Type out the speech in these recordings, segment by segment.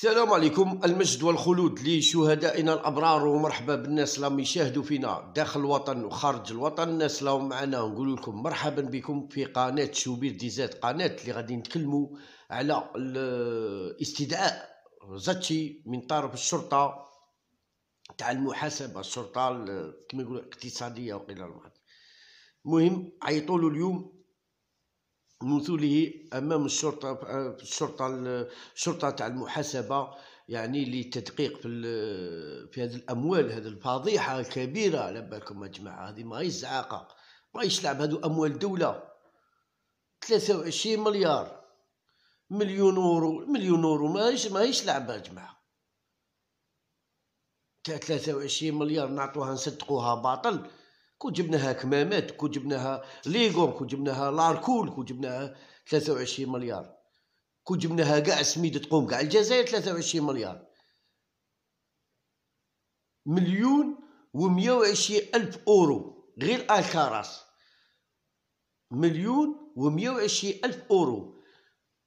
السلام عليكم المجد والخلود لشهدائنا الابرار ومرحبا بالناس اللي يشاهدوا فينا داخل الوطن وخارج الوطن الناس اللي راهم معنا نقول لكم مرحبا بكم في قناه شوبير ديزات قناه اللي غادي نتكلموا على الاستدعاء زاتشي من طرف الشرطه تاع المحاسبه الشرطه كما يقولوا الاقتصاديه وقيل المهم عيطوا اليوم نزوله امام الشرطه في الشرطه الشرطه تاع المحاسبه يعني للتدقيق في في هذه الاموال هذه الفضيحه الكبيره على بالكم يا جماعه هذه ماهيش زعاقه ماهيش لعب هذو اموال دوله 23 مليار مليون اورو مليون اورو ماهيش ماهيش لعبه يا جماعه 23 مليار نعطوها نصدقوها باطل كون جبناها كمامات كون جبناها ليغون كون جبناها لاركول كون جبناها 23 مليار كون جبناها كاع سميد تقوم كاع الجزائر 23 مليار مليون و وعشرين الف اورو غير الكاراس مليون و وعشرين الف اورو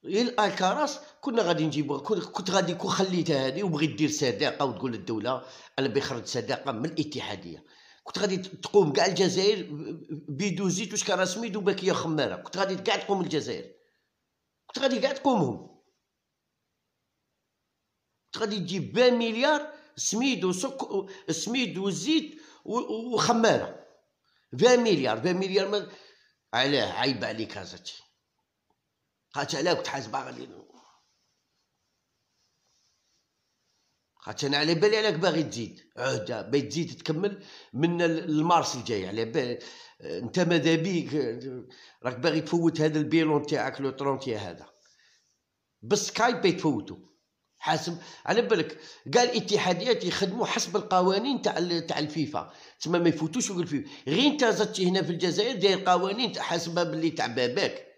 غير الكاراس كنا غادي نجيبوها كنت غادي كون خليتها هادي وبغيت دير صداقه وتقول للدوله انا بخرج صداقه من الاتحاديه كنت غادي تقوم كاع الجزائر بيدوزيت واش كراسميد وباكيه خماره كنت غادي كاع تقوم الجزائر كنت غادي كاع تقومهم كنت غادي تجيب با مليار سميد وسك سميد وزيت وخماره با مليار با مليار ما علاه عيب عليك هزتي قالت علاه كنت حاسبه غادي خاطش انا على بالي علاك باغي تزيد عهده باغي تزيد تكمل من المارس الجاي على بالي انت ماذا بيك راك باغي تفوت هذا البيلون تاعك لو ترونتي هذا بالسكايب باغي تفوتو حاسب على بالك قال الاتحاديات يخدموا حسب القوانين تاع تاع الفيفا تسمى ما يفوتوش يقول فيه غير انت زدتي هنا في الجزائر داير قوانين حسب باللي تاع باباك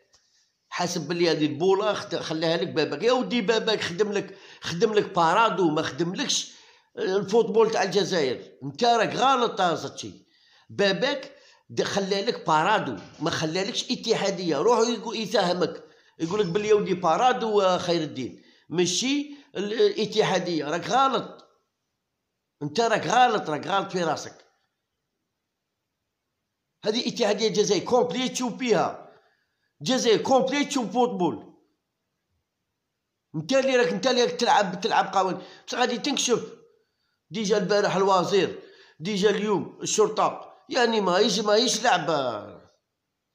حاسب بلي هذه البوله خليها لك باباك يا ودي باباك خدم لك خدم لك بارادو ما خدملكش آه، الفوتبول تاع الجزائر انت راك غلط زتشي باباك دخل لك بارادو ما خلالكش اتحاديه روحو يساهمك يقول لك بلي ودي بارادو آه، خير الدين ماشي الاتحاديه راك غلط انت راك غلط راك غلط في راسك هذه اتحاديه الجزائر كومبلي تشوف بيها جزائر كومبليت تشوف فوتبول انت اللي راك انت اللي راك تلعب تلعب قوانين بصح غادي تنكشف ديجا البارح الوزير ديجا اليوم الشرطه يعني ماهيش ماهيش لعبه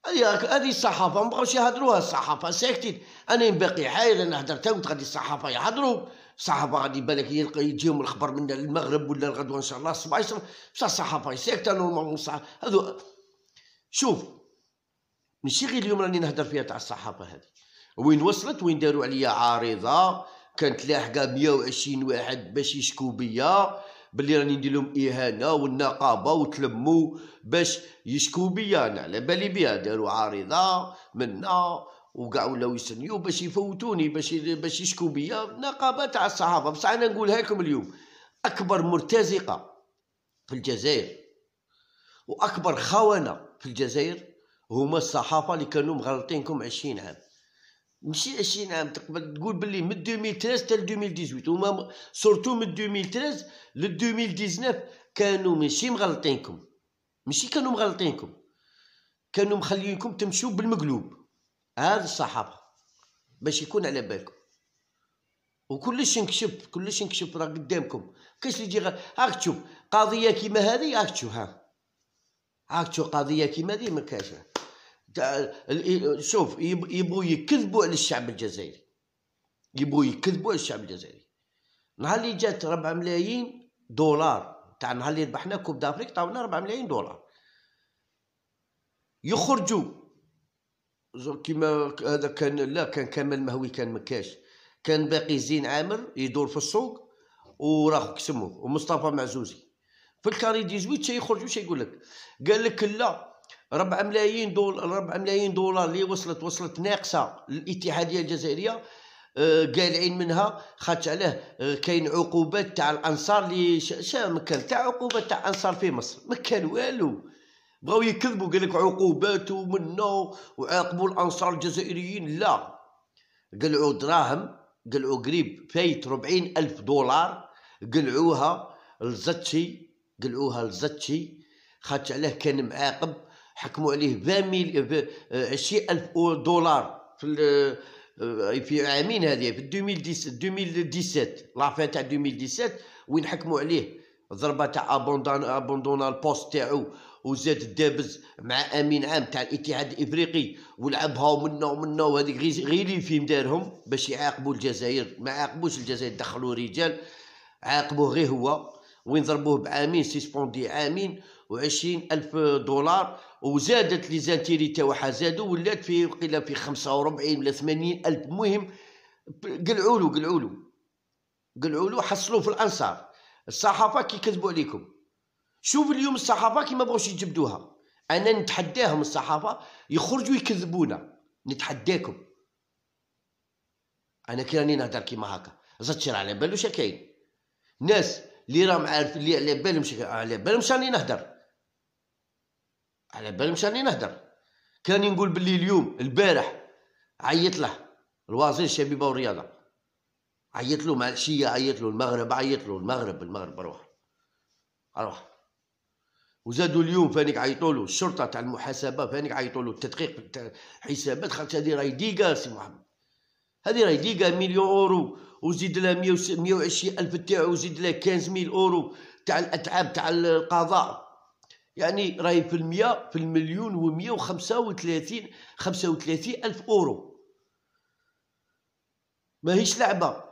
هذه هذه الصحافه ما بغاوش يهضروها الصحافه ساكتين انا باقي حايل انا هدرت قلت غادي الصحافه يهضروا الصحافه غادي بالك يجيهم الخبر من المغرب ولا الغدوه ان شاء الله الصباح بصح الصحافه ساكته نورمالمون هذو شوف ماشي غير اليوم راني نهضر فيها تاع الصحافه هذه وين وصلت وين داروا عليا عارضه كانت لاحقه 120 واحد باش يشكو بيا باللي راني ندير لهم اهانه والنقابه وتلموا باش يشكو بيا انا على بالي بيها داروا عارضه منا وكاع ولاو يسنيو باش يفوتوني باش باش يشكو بيا نقابه تاع الصحافه بصح انا نقولها لكم اليوم اكبر مرتزقه في الجزائر واكبر خونه في الجزائر هما الصحافه اللي كانوا مغلطينكم 20 عام ماشي 20 عام تقبل تقول باللي من 2013 حتى 2018 هما سورتو من 2013 ل 2019 كانوا ماشي مغلطينكم ماشي كانوا مغلطينكم كانوا مخليينكم تمشوا بالمقلوب هذا الصحافه باش يكون على بالكم وكلش ينكشف كلش ينكشف راه قدامكم كاش اللي يجي هاك تشوف قضيه كيما هذه هاك تشوف ها هاك تشوف قضيه كيما هذه ما كاش شوف يبغوا يكذبوا على الشعب الجزائري يبغوا يكذبوا على الشعب الجزائري نهار اللي جات 4 ملايين دولار تاع نهار اللي ربحنا كوب دافريك طاونا 4 ملايين دولار يخرجوا كيما هذا كان لا كان كمال مهوي كان مكاش كان باقي زين عامر يدور في السوق وراه كسموه ومصطفى معزوزي في الكاري 18 شي يخرجوا شي يقول لك قال لك لا 4 ملايين دولار 4 ملايين دولار اللي وصلت وصلت ناقصه للاتحاديه الجزائريه آه، قالعين منها خاطش عليه آه، كاين عقوبات تاع الانصار اللي شا مكان تاع عقوبات تاع انصار في مصر مكان والو بغاو يكذبوا قال لك عقوبات ومنا وعاقبوا الانصار الجزائريين لا قلعوا دراهم قلعوا قريب فايت ربعين ألف دولار قلعوها لزتشي قلعوها لزتشي خاطش عليه كان معاقب حكموا عليه بميل عشرين ألف دولار في آه، في عامين هذه في 2017 لافان تاع 2017 وين حكموا عليه ضربه تاع ابوندون ابوندون البوست تاعو وزاد الدابز مع امين عام تاع الاتحاد الافريقي ولعبها ومنا ومنا وهذيك غير لي فيلم دارهم باش يعاقبوا الجزائر ما عاقبوش الجزائر دخلوا رجال عاقبوه غير هو وين ضربوه بعامين سيسبوندي عامين وعشرين ألف دولار وزادت لي زانتيري تاعها زادوا ولات في قيل في 45 ولا 80 الف المهم قلعوا له قلعوا له قلعوا له حصلوه في الانصار الصحافه كي كذبوا عليكم شوف اليوم الصحافه كي ما بغوش يجبدوها انا نتحداهم الصحافه يخرجوا يكذبونا نتحداكم انا كي راني نهضر كيما هكا شي على بالو شكاين ناس اللي راهم عارف اللي على بالهم على بالهم شاني نهضر على بالهم راني نهدر كان نقول باللي اليوم البارح عيط له الوزير الشبيبه والرياضه عيط له مع العشيه عيط له المغرب عيط له المغرب المغرب روح روح وزادوا اليوم فانيك عيطوا له الشرطه تاع المحاسبه فانيك عيطوا له التدقيق تاع حسابات خاطر هذه راهي ديكا سي محمد هذه راهي ديكا مليون اورو وزيد لها 120 الف تاعو وزيد لها 15000 اورو تاع الاتعاب تاع القضاء يعني راهي في المية في المليون ومية وخمسة وثلاثين خمسة وثلاثين ألف أورو ماهيش لعبة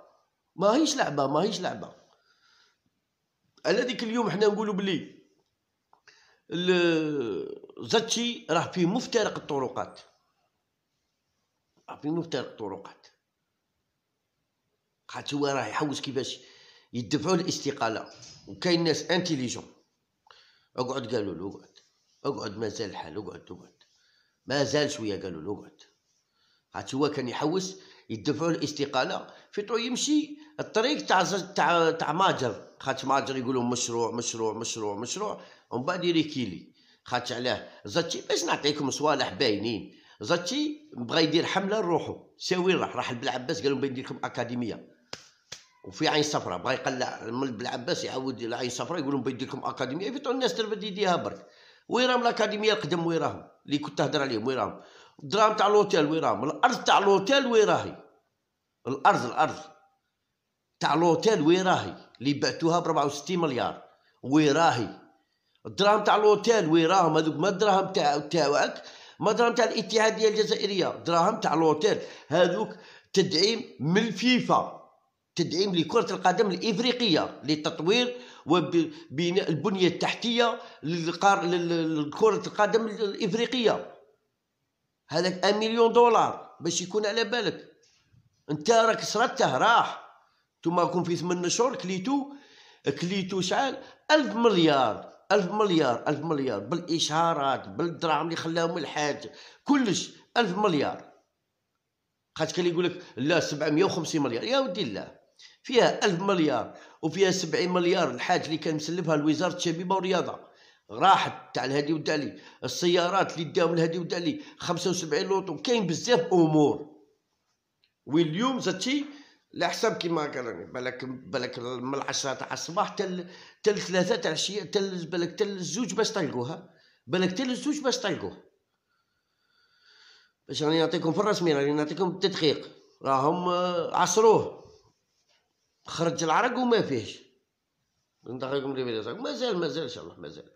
ماهيش لعبة ماهيش لعبة على ذيك اليوم حنا نقولوا بلي زاتشي راه في مفترق الطرقات راه في مفترق الطرقات قعدت هو راه يحوس كيفاش يدفعوا الاستقالة وكاين ناس انتيليجون اقعد قالوا له اقعد اقعد ما زال الحال اقعد اقعد ما زال شويه قالوا له اقعد عاد هو كان يحوس يدفعوا الاستقاله في طو يمشي الطريق تاع تاع تاع ماجر خاطش ماجر يقولوا مشروع مشروع مشروع مشروع ومن بعد يريكيلي خاطش علاه زاتشي باش نعطيكم صوالح باينين زاتشي بغى يدير حمله لروحو ساوي راح راح البلعباس قالوا بندير لكم اكاديميه وفي عين صفراء بغى يقلع من بالعباس يعود العين صفراء يقول لهم لكم اكاديميه يفتحوا الناس تربد يديها برك ويراهم الاكاديميه القدم ويراهم اللي كنت تهضر عليهم ويراهم الدرام الدراهم تاع لوتيل ويراهم الارض تاع لوتيل ويراهي الارض الارض تاع لوتيل ويراهي اللي بعتوها ب 64 مليار ويراهي الدراهم تاع لوتيل ويراهم هذوك ما الدراهم تاع تاعك ما الدراهم تاع الاتحاديه الجزائريه الدراهم تاع لوتيل هذوك تدعيم من الفيفا تدعيم لكرة القدم الإفريقية لتطوير وبناء البنية التحتية لكرة القدم الإفريقية هذاك ان مليون دولار باش يكون على بالك انت راك سرته راح ثم كون في ثمن شهور كليتو كليتو شحال ألف مليار ألف مليار ألف مليار بالإشهارات بالدراهم اللي خلاهم الحاج كلش ألف مليار خاطر كان يقول لك لا 750 مليار يا ودي الله فيها ألف مليار وفيها 70 مليار الحاج اللي كان مسلفها لوزاره الشبيبه والرياضه راحت تاع الهادي ودالي السيارات اللي داهم الهادي ودالي 75 لوطو كاين بزاف امور واليوم زتي على حساب كيما راني بالك بالك من 10 تاع الصباح تل تل الثلاثه تاع العشيه تل بالك تل الزوج باش طلقوها بالك تل الزوج باش طلقوه باش راني نعطيكم في الرسمي راني نعطيكم التدقيق راهم آه، عصروه خرج العرق وما فيهش ندخلكم لي مازال مازال ان شاء الله مازال